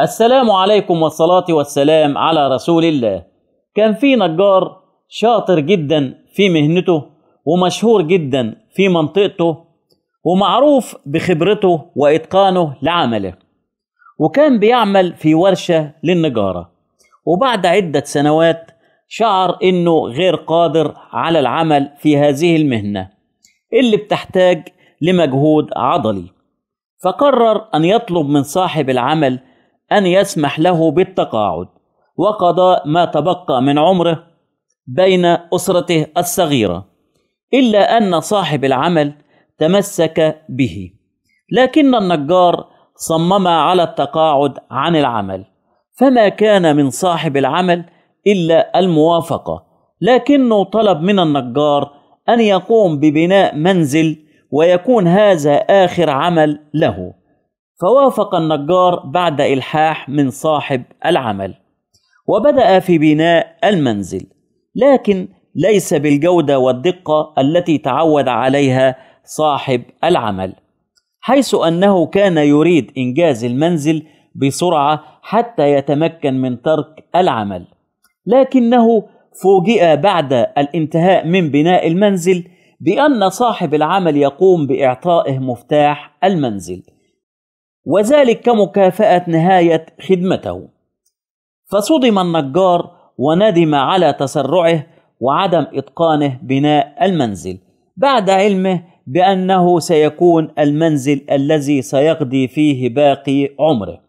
السلام عليكم والصلاة والسلام على رسول الله كان في نجار شاطر جدا في مهنته ومشهور جدا في منطقته ومعروف بخبرته وإتقانه لعمله وكان بيعمل في ورشة للنجارة وبعد عدة سنوات شعر إنه غير قادر على العمل في هذه المهنة اللي بتحتاج لمجهود عضلي فقرر أن يطلب من صاحب العمل أن يسمح له بالتقاعد وقضاء ما تبقى من عمره بين أسرته الصغيرة إلا أن صاحب العمل تمسك به لكن النجار صمم على التقاعد عن العمل فما كان من صاحب العمل إلا الموافقة لكنه طلب من النجار أن يقوم ببناء منزل ويكون هذا آخر عمل له فوافق النجار بعد إلحاح من صاحب العمل وبدأ في بناء المنزل لكن ليس بالجودة والدقة التي تعود عليها صاحب العمل حيث أنه كان يريد إنجاز المنزل بسرعة حتى يتمكن من ترك العمل لكنه فوجئ بعد الانتهاء من بناء المنزل بأن صاحب العمل يقوم بإعطائه مفتاح المنزل وذلك كمكافأة نهاية خدمته فصدم النجار وندم على تسرعه وعدم إتقانه بناء المنزل بعد علمه بأنه سيكون المنزل الذي سيقضي فيه باقي عمره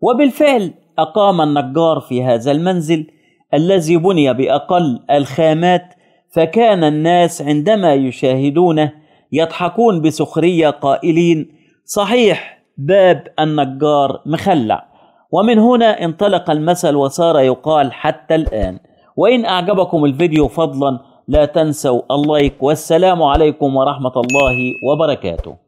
وبالفعل أقام النجار في هذا المنزل الذي بني بأقل الخامات فكان الناس عندما يشاهدونه يضحكون بسخرية قائلين صحيح باب النجار مخلع ومن هنا انطلق المثل وصار يقال حتى الآن وإن أعجبكم الفيديو فضلا لا تنسوا اللايك والسلام عليكم ورحمة الله وبركاته